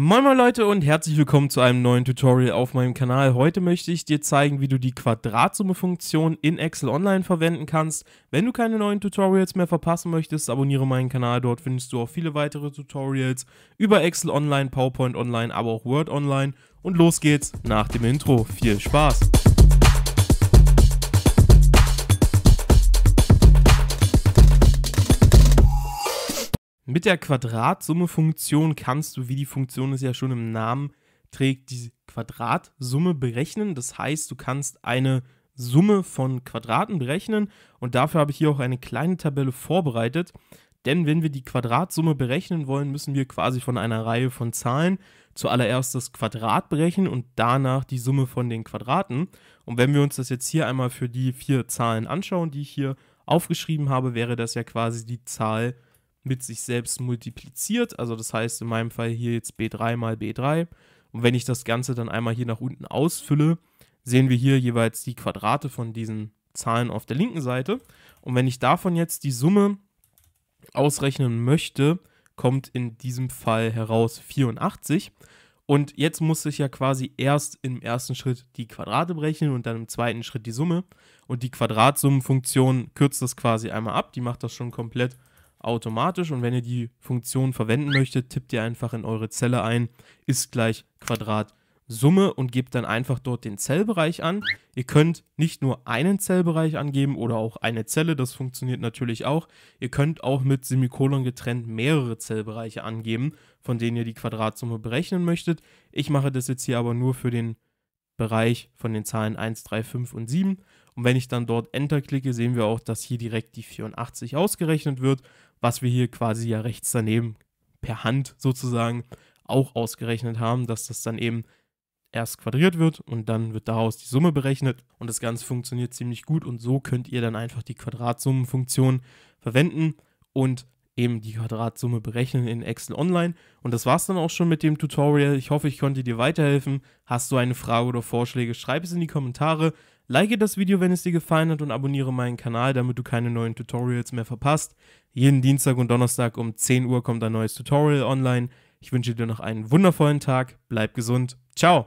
Moin moin Leute und herzlich willkommen zu einem neuen Tutorial auf meinem Kanal. Heute möchte ich dir zeigen, wie du die Quadratsumme-Funktion in Excel Online verwenden kannst. Wenn du keine neuen Tutorials mehr verpassen möchtest, abonniere meinen Kanal. Dort findest du auch viele weitere Tutorials über Excel Online, PowerPoint Online, aber auch Word Online. Und los geht's nach dem Intro. Viel Spaß! Mit der Quadratsumme-Funktion kannst du, wie die Funktion es ja schon im Namen trägt, die Quadratsumme berechnen. Das heißt, du kannst eine Summe von Quadraten berechnen und dafür habe ich hier auch eine kleine Tabelle vorbereitet. Denn wenn wir die Quadratsumme berechnen wollen, müssen wir quasi von einer Reihe von Zahlen zuallererst das Quadrat berechnen und danach die Summe von den Quadraten. Und wenn wir uns das jetzt hier einmal für die vier Zahlen anschauen, die ich hier aufgeschrieben habe, wäre das ja quasi die Zahl mit sich selbst multipliziert. Also das heißt in meinem Fall hier jetzt b3 mal b3. Und wenn ich das Ganze dann einmal hier nach unten ausfülle, sehen wir hier jeweils die Quadrate von diesen Zahlen auf der linken Seite. Und wenn ich davon jetzt die Summe ausrechnen möchte, kommt in diesem Fall heraus 84. Und jetzt muss ich ja quasi erst im ersten Schritt die Quadrate berechnen und dann im zweiten Schritt die Summe. Und die Quadratsummenfunktion kürzt das quasi einmal ab. Die macht das schon komplett automatisch und wenn ihr die Funktion verwenden möchtet, tippt ihr einfach in eure Zelle ein, ist gleich Quadrat Summe und gebt dann einfach dort den Zellbereich an. Ihr könnt nicht nur einen Zellbereich angeben oder auch eine Zelle, das funktioniert natürlich auch. Ihr könnt auch mit Semikolon getrennt mehrere Zellbereiche angeben, von denen ihr die Quadratsumme berechnen möchtet. Ich mache das jetzt hier aber nur für den Bereich von den Zahlen 1, 3, 5 und 7. Und wenn ich dann dort Enter klicke, sehen wir auch, dass hier direkt die 84 ausgerechnet wird was wir hier quasi ja rechts daneben per Hand sozusagen auch ausgerechnet haben, dass das dann eben erst quadriert wird und dann wird daraus die Summe berechnet und das Ganze funktioniert ziemlich gut und so könnt ihr dann einfach die Quadratsummenfunktion verwenden und eben die Quadratsumme berechnen in Excel Online. Und das war's dann auch schon mit dem Tutorial. Ich hoffe, ich konnte dir weiterhelfen. Hast du eine Frage oder Vorschläge, schreib es in die Kommentare. Like das Video, wenn es dir gefallen hat und abonniere meinen Kanal, damit du keine neuen Tutorials mehr verpasst. Jeden Dienstag und Donnerstag um 10 Uhr kommt ein neues Tutorial online. Ich wünsche dir noch einen wundervollen Tag, bleib gesund, ciao!